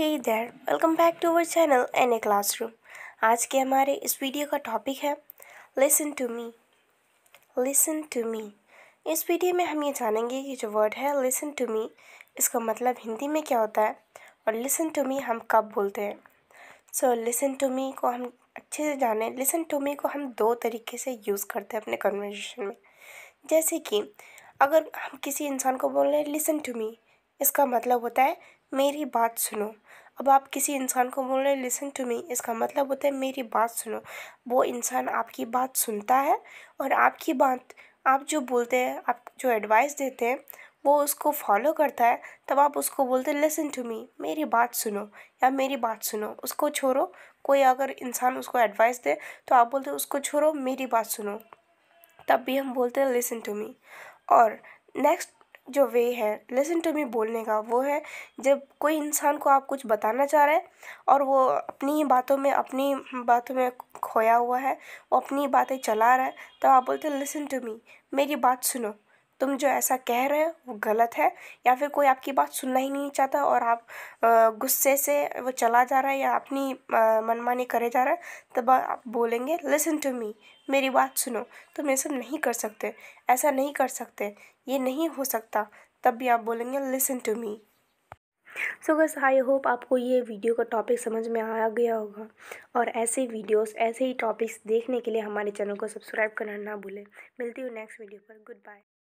hey there welcome back to our channel N A classroom आज के हमारे इस वीडियो का टॉपिक है listen to me listen to me इस वीडियो में हम ये जानेंगे कि जो वर्ड है लिसन टू मी इसका मतलब हिंदी में क्या होता है और लिसन टू मी हम कब बोलते हैं सो लिसन टू मी को हम अच्छे से जाने लिसन टू मी को हम दो तरीके से यूज़ करते हैं अपने कन्वर्जेशन में जैसे कि अगर हम किसी इंसान को बोल रहे हैं लिसन टू मी इसका मतलब होता है मेरी बात सुनो अब आप किसी इंसान को बोल रहे लिसन टू मी इसका मतलब होता है मेरी बात सुनो वो इंसान आपकी बात सुनता है और आपकी बात आप जो बोलते हैं आप जो एडवाइस देते हैं वो उसको फॉलो करता है तब आप उसको बोलते हैं लिसन टू मी मेरी बात सुनो या मेरी बात सुनो उसको छोड़ो कोई अगर इंसान उसको एडवाइस दे तो आप बोलते उसको छोड़ो मेरी बात सुनो तब भी हम बोलते हैं लिसन टू मी और नेक्स्ट जो वे है लिसन टू मी बोलने का वो है जब कोई इंसान को आप कुछ बताना चाह रहे हैं और वो अपनी ही बातों में अपनी बातों में खोया हुआ है वो अपनी बातें चला रहा है तो आप बोलते हैं लिसन टू मी मेरी बात सुनो तुम जो ऐसा कह रहे हो वो गलत है या फिर कोई आपकी बात सुनना ही नहीं चाहता और आप गुस्से से वो चला जा रहा है या अपनी मनमानी करे जा रहा है तब आप बोलेंगे लिसन टू मी मेरी बात सुनो तुम ये सब नहीं कर सकते ऐसा नहीं कर सकते ये नहीं हो सकता तब भी आप बोलेंगे लिसन टू मी सो बस आई होप आपको ये वीडियो का टॉपिक समझ में आ गया होगा और ऐसे वीडियोस ऐसे ही टॉपिक्स देखने के लिए हमारे चैनल को सब्सक्राइब करना ना भूलें मिलती हूँ नेक्स्ट वीडियो पर गुड बाय